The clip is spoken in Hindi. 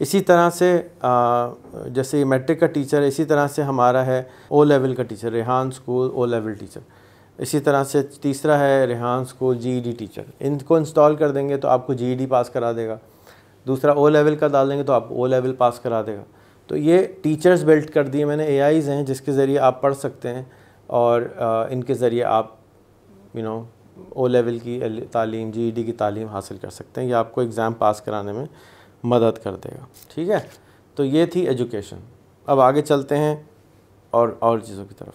इसी तरह से जैसे मैट्रिक का टीचर इसी तरह से हमारा है ओ लेवल का teacher Rehan school O level teacher इसी तरह से तीसरा है Rehan school GED teacher e इनको इंस्टॉल कर देंगे तो आपको जीईडी पास e करा देगा दूसरा ओ लेवल का डाल देंगे तो आपको ओ लेवल पास करा देगा तो ये टीचर्स बिल्ट कर दिए मैंने ए हैं जिसके ज़रिए आप पढ़ सकते हैं और इनके ज़रिए आप यू नो ओ लेवल की तालीम जी e की तालीम हासिल कर सकते हैं या आपको एग्ज़ाम पास कराने में मदद कर देगा ठीक है तो ये थी एजुकेशन अब आगे चलते हैं और और चीज़ों की तरफ